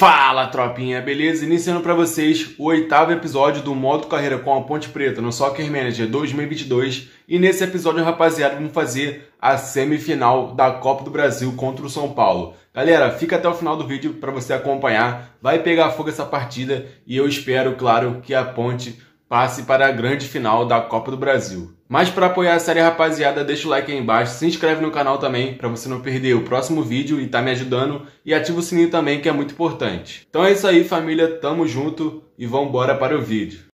Fala, tropinha, beleza? Iniciando para vocês o oitavo episódio do Modo Carreira com a Ponte Preta no Soccer Manager 2022. E nesse episódio, rapaziada, vamos fazer a semifinal da Copa do Brasil contra o São Paulo. Galera, fica até o final do vídeo para você acompanhar. Vai pegar fogo essa partida e eu espero, claro, que a Ponte passe para a grande final da Copa do Brasil. Mas para apoiar a série rapaziada, deixa o like aí embaixo, se inscreve no canal também para você não perder o próximo vídeo e tá me ajudando e ativa o sininho também que é muito importante. Então é isso aí família, tamo junto e vambora para o vídeo.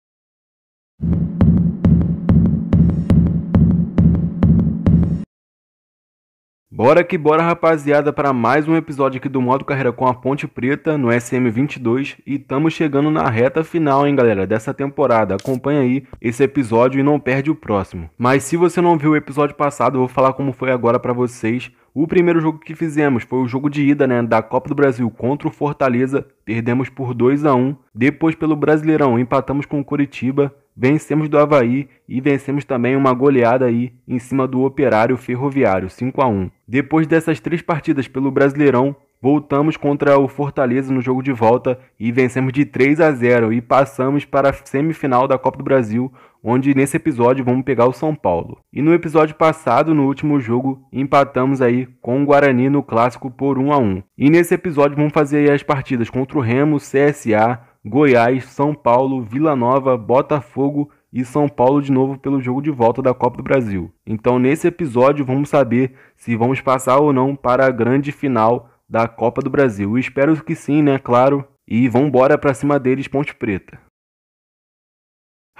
Bora que bora, rapaziada, para mais um episódio aqui do Modo Carreira com a Ponte Preta no SM22 e estamos chegando na reta final, hein, galera, dessa temporada. Acompanha aí esse episódio e não perde o próximo. Mas se você não viu o episódio passado, eu vou falar como foi agora para vocês o primeiro jogo que fizemos foi o jogo de ida né, da Copa do Brasil contra o Fortaleza, perdemos por 2 a 1 Depois, pelo Brasileirão, empatamos com o Curitiba, vencemos do Havaí e vencemos também uma goleada aí em cima do Operário Ferroviário, 5 a 1 Depois dessas três partidas pelo Brasileirão, voltamos contra o Fortaleza no jogo de volta e vencemos de 3 a 0 e passamos para a semifinal da Copa do Brasil, onde nesse episódio vamos pegar o São Paulo. E no episódio passado, no último jogo, empatamos aí com o Guarani no clássico por 1 a 1. E nesse episódio vamos fazer as partidas contra o Remo, CSA, Goiás, São Paulo, Vila Nova, Botafogo e São Paulo de novo pelo jogo de volta da Copa do Brasil. Então, nesse episódio, vamos saber se vamos passar ou não para a grande final da Copa do Brasil. Espero que sim, né? Claro. E vão embora para cima deles, Ponte Preta.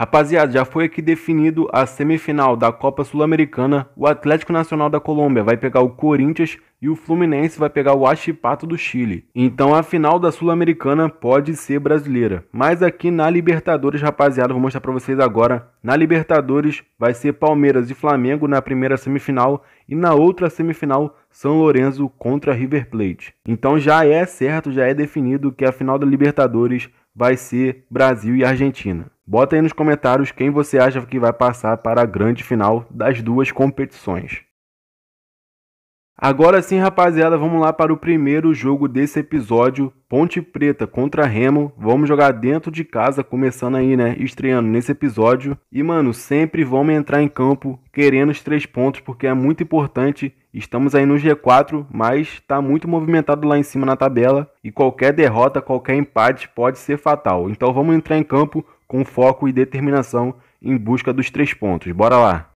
Rapaziada, já foi aqui definido a semifinal da Copa Sul-Americana. O Atlético Nacional da Colômbia vai pegar o Corinthians e o Fluminense vai pegar o Achipato do Chile. Então a final da Sul-Americana pode ser brasileira. Mas aqui na Libertadores, rapaziada, vou mostrar para vocês agora. Na Libertadores vai ser Palmeiras e Flamengo na primeira semifinal e na outra semifinal São Lourenço contra River Plate. Então já é certo, já é definido que a final da Libertadores vai ser Brasil e Argentina. Bota aí nos comentários quem você acha que vai passar para a grande final das duas competições. Agora sim, rapaziada, vamos lá para o primeiro jogo desse episódio, Ponte Preta contra Remo. Vamos jogar dentro de casa, começando aí, né, estreando nesse episódio. E mano, sempre vamos entrar em campo querendo os três pontos porque é muito importante Estamos aí no G4, mas está muito movimentado lá em cima na tabela e qualquer derrota, qualquer empate pode ser fatal. Então vamos entrar em campo com foco e determinação em busca dos três pontos. Bora lá!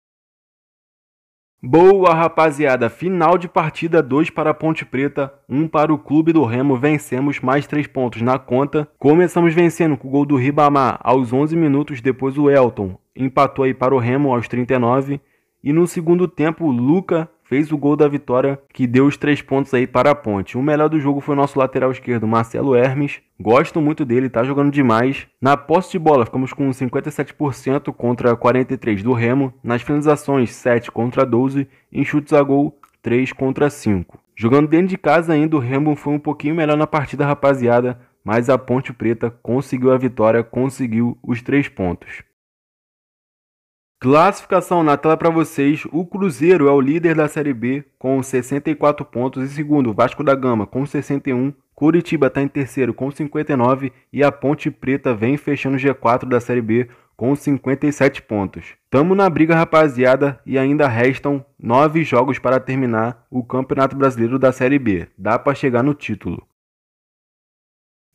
Boa rapaziada, final de partida 2 para a Ponte Preta, 1 um para o Clube do Remo, vencemos mais 3 pontos na conta. Começamos vencendo com o gol do Ribamar aos 11 minutos, depois o Elton empatou aí para o Remo aos 39 e no segundo tempo Luca fez o gol da vitória que deu os três pontos aí para a Ponte. O melhor do jogo foi o nosso lateral esquerdo, Marcelo Hermes. Gosto muito dele, tá jogando demais. Na posse de bola, ficamos com 57% contra 43 do Remo, nas finalizações 7 contra 12, em chutes a gol 3 contra 5. Jogando dentro de casa ainda, o Remo foi um pouquinho melhor na partida, rapaziada, mas a Ponte Preta conseguiu a vitória, conseguiu os três pontos. Classificação na tela para vocês: o Cruzeiro é o líder da Série B com 64 pontos, em segundo, Vasco da Gama com 61, Curitiba está em terceiro com 59 e a Ponte Preta vem fechando o G4 da Série B com 57 pontos. Tamo na briga, rapaziada, e ainda restam 9 jogos para terminar o Campeonato Brasileiro da Série B. Dá para chegar no título.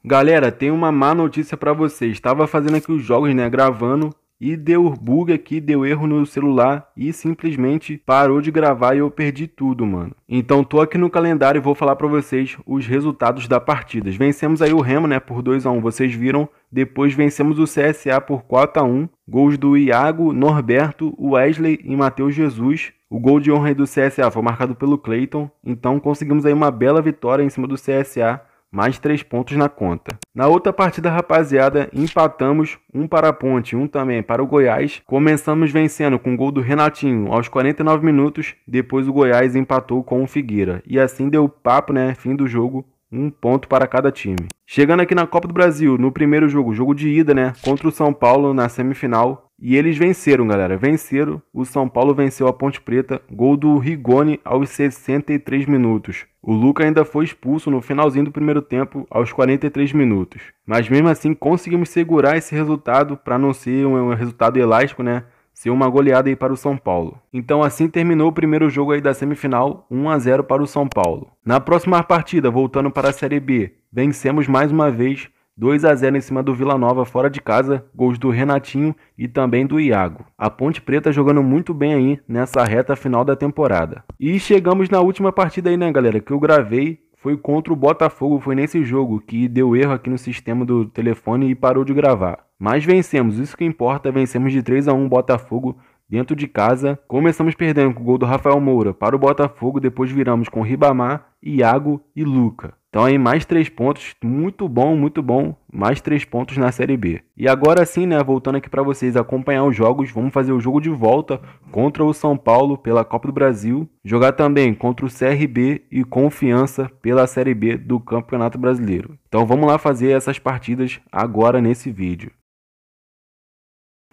Galera, tem uma má notícia para vocês. Estava fazendo aqui os jogos, né, gravando, e deu bug aqui, deu erro no celular e simplesmente parou de gravar e eu perdi tudo, mano. Então tô aqui no calendário e vou falar para vocês os resultados da partida. Vencemos aí o Remo, né, por 2 a 1, vocês viram. Depois vencemos o CSA por 4 a 1, gols do Iago, Norberto, Wesley e Matheus Jesus. O gol de honra aí do CSA foi marcado pelo Clayton, então conseguimos aí uma bela vitória em cima do CSA mais três pontos na conta. Na outra partida, rapaziada, empatamos um para a Ponte, um também para o Goiás. Começamos vencendo com o gol do Renatinho aos 49 minutos, depois o Goiás empatou com o Figueira. E assim deu papo, né? Fim do jogo um ponto para cada time. Chegando aqui na Copa do Brasil, no primeiro jogo, jogo de ida, né? Contra o São Paulo na semifinal. E eles venceram, galera. Venceram. O São Paulo venceu a Ponte Preta. Gol do Rigoni aos 63 minutos. O Luca ainda foi expulso no finalzinho do primeiro tempo, aos 43 minutos. Mas mesmo assim conseguimos segurar esse resultado para não ser um resultado elástico, né? ser uma goleada aí para o São Paulo. Então assim terminou o primeiro jogo aí da semifinal, 1 a 0 para o São Paulo. Na próxima partida, voltando para a Série B, vencemos mais uma vez 2 a 0 em cima do Vila Nova fora de casa, gols do Renatinho e também do Iago. A Ponte Preta jogando muito bem aí nessa reta final da temporada. E chegamos na última partida aí, né, galera, que eu gravei foi contra o Botafogo, foi nesse jogo que deu erro aqui no sistema do telefone e parou de gravar. Mas vencemos, isso que importa, vencemos de 3 a 1 Botafogo dentro de casa. Começamos perdendo com o gol do Rafael Moura para o Botafogo, depois viramos com Ribamar, Iago e Luca. Então aí mais três pontos, muito bom, muito bom, mais três pontos na Série B. E agora sim, né, voltando aqui para vocês acompanhar os jogos, vamos fazer o jogo de volta contra o São Paulo pela Copa do Brasil, jogar também contra o CRB e Confiança pela Série B do Campeonato Brasileiro. Então vamos lá fazer essas partidas agora nesse vídeo.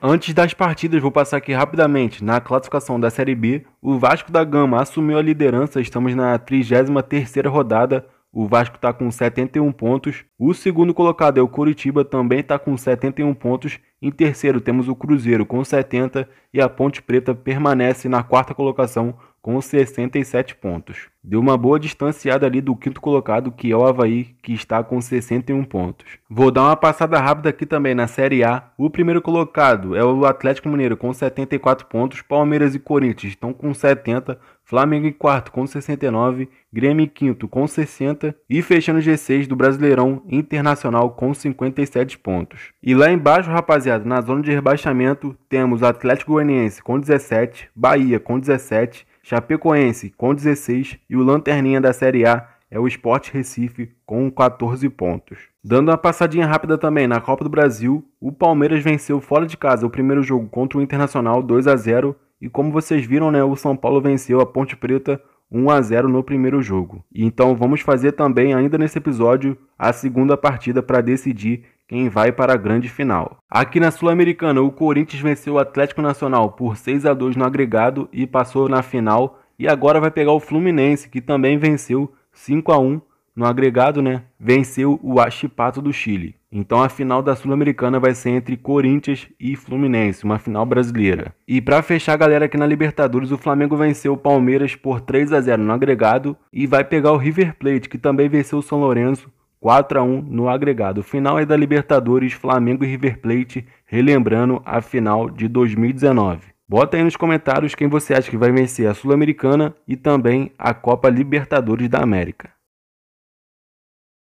Antes das partidas, vou passar aqui rapidamente. Na classificação da Série B, o Vasco da Gama assumiu a liderança. Estamos na 33 rodada. O Vasco está com 71 pontos. O segundo colocado é o Curitiba, também está com 71 pontos. Em terceiro temos o Cruzeiro com 70 e a Ponte Preta permanece na quarta colocação com 67 pontos. Deu uma boa distanciada ali do quinto colocado, que é o Havaí, que está com 61 pontos. Vou dar uma passada rápida aqui também na Série A. O primeiro colocado é o Atlético Mineiro com 74 pontos. Palmeiras e Corinthians estão com 70. Flamengo em quarto com 69, Grêmio em quinto com 60 e fechando o G6 do Brasileirão Internacional com 57 pontos. E lá embaixo, rapaziada, na zona de rebaixamento, temos Atlético Goianiense com 17, Bahia com 17, Chapecoense com 16 e o lanterninha da Série A é o Sport Recife com 14 pontos. Dando uma passadinha rápida também na Copa do Brasil, o Palmeiras venceu fora de casa o primeiro jogo contra o Internacional 2 a 0 e como vocês viram, né, o São Paulo venceu a Ponte Preta 1 a 0 no primeiro jogo. E então vamos fazer também ainda nesse episódio a segunda partida para decidir quem vai para a grande final. Aqui na Sul-Americana, o Corinthians venceu o Atlético Nacional por 6 a 2 no agregado e passou na final e agora vai pegar o Fluminense, que também venceu 5 a 1 no agregado, né? Venceu o Achipato do Chile. Então a final da Sul-Americana vai ser entre Corinthians e Fluminense, uma final brasileira. E para fechar, galera, aqui na Libertadores, o Flamengo venceu o Palmeiras por 3 a 0 no agregado e vai pegar o River Plate, que também venceu o São Lourenço 4 a 1 no agregado. Final é da Libertadores, Flamengo e River Plate, relembrando a final de 2019. Bota aí nos comentários quem você acha que vai vencer a Sul-Americana e também a Copa Libertadores da América.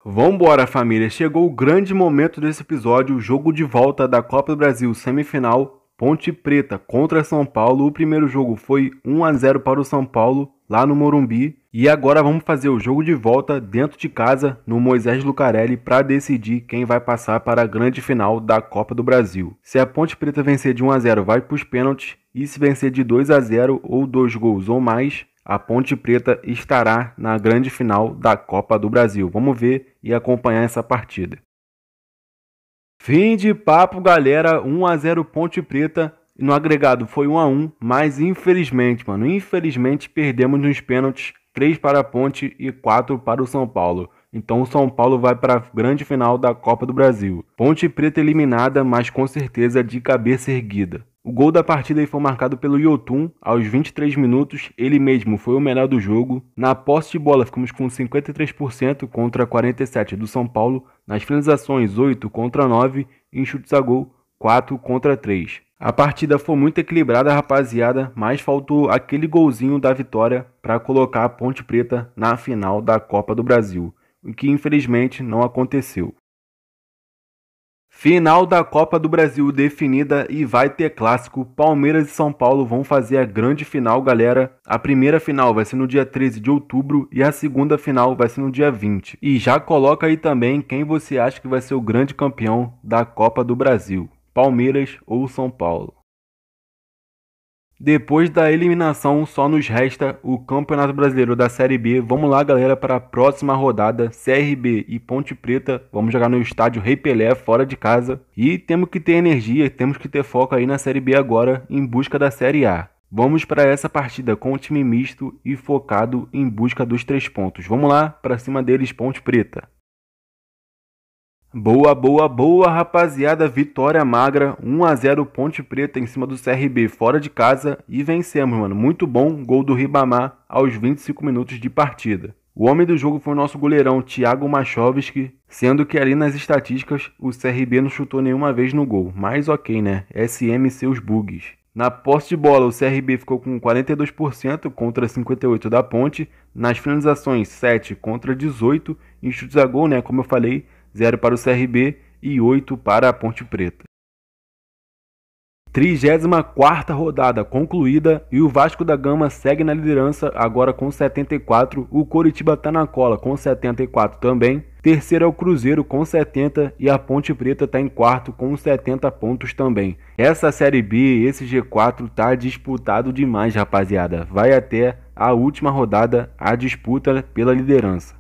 Vambora, família! Chegou o grande momento desse episódio, o jogo de volta da Copa do Brasil semifinal Ponte Preta contra São Paulo. O primeiro jogo foi 1 a 0 para o São Paulo lá no Morumbi. E agora vamos fazer o jogo de volta dentro de casa no Moisés Lucarelli para decidir quem vai passar para a grande final da Copa do Brasil. Se a Ponte Preta vencer de 1 a 0, vai para os pênaltis e se vencer de 2 a 0 ou dois gols ou mais, a Ponte Preta estará na grande final da Copa do Brasil. Vamos ver e acompanhar essa partida. Fim de papo, galera. 1 a 0 Ponte Preta no agregado foi 1 a 1 mas infelizmente, mano, infelizmente perdemos nos pênaltis 3 para a Ponte e 4 para o São Paulo. Então o São Paulo vai para a grande final da Copa do Brasil. Ponte Preta eliminada, mas com certeza de cabeça erguida. O gol da partida foi marcado pelo Yotun aos 23 minutos, ele mesmo foi o melhor do jogo. Na posse de bola ficamos com 53% contra 47% do São Paulo, nas finalizações 8 contra 9 em chutes a gol 4 contra 3. A partida foi muito equilibrada, rapaziada, mas faltou aquele golzinho da vitória para colocar a Ponte Preta na final da Copa do Brasil, o que infelizmente não aconteceu. Final da Copa do Brasil definida e vai ter clássico. Palmeiras e São Paulo vão fazer a grande final, galera. A primeira final vai ser no dia 13 de outubro e a segunda final vai ser no dia 20. E já coloca aí também quem você acha que vai ser o grande campeão da Copa do Brasil. Palmeiras ou São Paulo. Depois da eliminação, só nos resta o Campeonato Brasileiro da Série B. Vamos lá, galera, para a próxima rodada. CRB e Ponte Preta. Vamos jogar no estádio Rei Pelé, fora de casa. E temos que ter energia, temos que ter foco aí na Série B agora, em busca da Série A. Vamos para essa partida com o time misto e focado em busca dos três pontos. Vamos lá, para cima deles, Ponte Preta. Boa, boa, boa, rapaziada. Vitória magra, 1 a 0 Ponte Preta em cima do CRB fora de casa e vencemos, mano. Muito bom gol do Ribamar aos 25 minutos de partida. O homem do jogo foi o nosso goleirão Thiago Machovski, sendo que ali nas estatísticas o CRB não chutou nenhuma vez no gol, mas OK, né? SM seus bugs. Na posse de bola, o CRB ficou com 42% contra 58 da Ponte, nas finalizações 7 contra 18, em chutes a gol, né, como eu falei, 0 para o CRB e 8 para a Ponte Preta. 34 rodada concluída e o Vasco da Gama segue na liderança, agora com 74. O Coritiba está na cola com 74 também. Terceiro é o Cruzeiro com 70 e a Ponte Preta está em quarto com 70 pontos também. Essa Série B, esse G4 tá disputado demais, rapaziada. Vai até a última rodada a disputa pela liderança.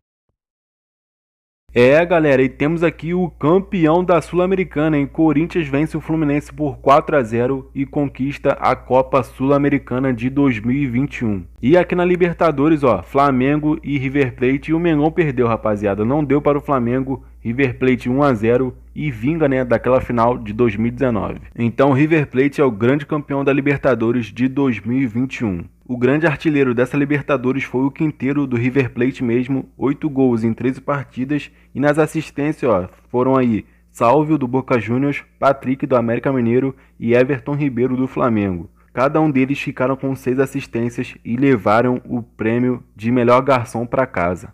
É, galera, e temos aqui o campeão da Sul-Americana, em Corinthians vence o Fluminense por 4 a 0 e conquista a Copa Sul-Americana de 2021. E aqui na Libertadores, ó, Flamengo e River Plate e o Mengão perdeu, rapaziada. Não deu para o Flamengo River Plate 1 a 0 e vinga né, daquela final de 2019. Então, River Plate é o grande campeão da Libertadores de 2021. O grande artilheiro dessa Libertadores foi o quinteiro do River Plate mesmo, 8 gols em 13 partidas e nas assistências ó, foram aí Salvio do Boca Juniors, Patrick do América Mineiro e Everton Ribeiro do Flamengo. Cada um deles ficaram com seis assistências e levaram o prêmio de melhor garçom para casa.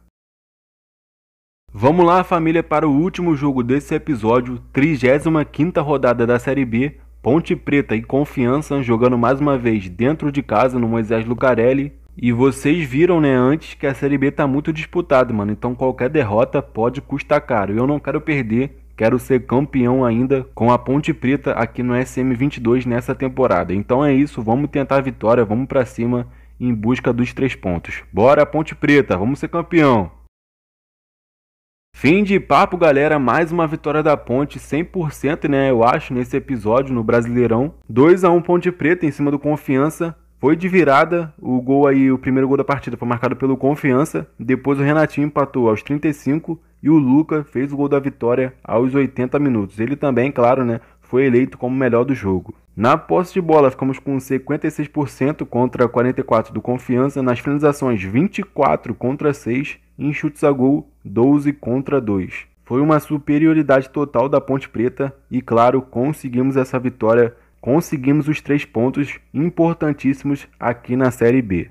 Vamos lá, família, para o último jogo desse episódio, 35ª rodada da Série B, Ponte Preta e Confiança jogando mais uma vez dentro de casa no Moisés Lucarelli. E vocês viram, né, antes que a Série B tá muito disputada, mano, então qualquer derrota pode custar caro. Eu não quero perder, quero ser campeão ainda com a Ponte Preta aqui no SM22 nessa temporada. Então é isso, vamos tentar a vitória, vamos para cima em busca dos três pontos. Bora, Ponte Preta, vamos ser campeão! Fim de papo, galera. Mais uma vitória da Ponte, 100%, né? Eu acho, nesse episódio no Brasileirão. 2 a 1 Ponte Preta em cima do Confiança. Foi de virada. O gol aí, o primeiro gol da partida foi marcado pelo Confiança. Depois o Renatinho empatou aos 35 e o Luca fez o gol da vitória aos 80 minutos. Ele também, claro, né, foi eleito como melhor do jogo. Na posse de bola, ficamos com 56% contra 44% do Confiança, nas finalizações 24 contra 6 em chutes a gol 12 contra 2. Foi uma superioridade total da Ponte Preta e, claro, conseguimos essa vitória, conseguimos os três pontos importantíssimos aqui na Série B.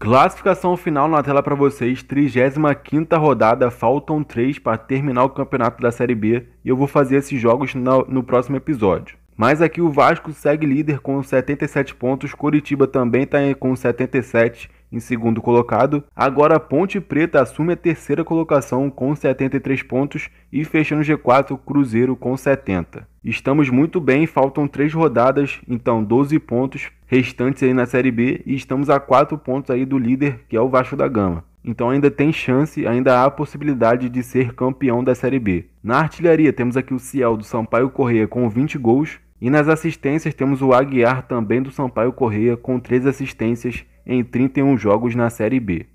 Classificação final na tela para vocês, 35 rodada, faltam 3 para terminar o campeonato da Série B e eu vou fazer esses jogos no, no próximo episódio. Mas aqui o Vasco segue líder com 77 pontos, Curitiba também está com 77 em segundo colocado. Agora Ponte Preta assume a terceira colocação com 73 pontos e fechando G4 Cruzeiro com 70. Estamos muito bem, faltam 3 rodadas, então 12 pontos restantes aí na Série B e estamos a 4 pontos aí do líder, que é o Vasco da Gama. Então ainda tem chance, ainda há a possibilidade de ser campeão da Série B. Na artilharia temos aqui o Ciel do Sampaio Correia com 20 gols. E nas assistências temos o Aguiar também do Sampaio Correia com 3 assistências em 31 jogos na Série B.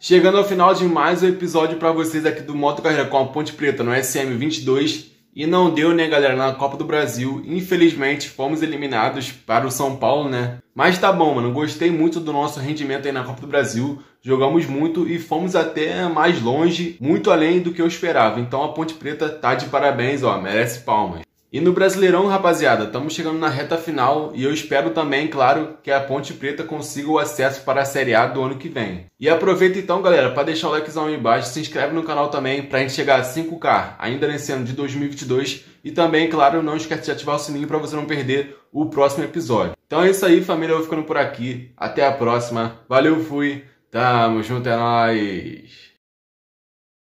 Chegando ao final de mais um episódio para vocês aqui do Moto Carreira com a Ponte Preta no SM22. E não deu, né, galera, na Copa do Brasil. Infelizmente, fomos eliminados para o São Paulo, né? Mas tá bom, mano. Gostei muito do nosso rendimento aí na Copa do Brasil. Jogamos muito e fomos até mais longe, muito além do que eu esperava. Então a Ponte Preta tá de parabéns, ó. Merece palmas. E no Brasileirão, rapaziada, estamos chegando na reta final e eu espero também, claro, que a Ponte Preta consiga o acesso para a Série A do ano que vem. E aproveita então, galera, para deixar o likezão aí embaixo, se inscreve no canal também para a gente chegar a 5K ainda nesse ano de 2022 e também, claro, não esquece de ativar o sininho para você não perder o próximo episódio. Então é isso aí, família, eu vou ficando por aqui. Até a próxima. Valeu, fui. Tamo junto, é nóis.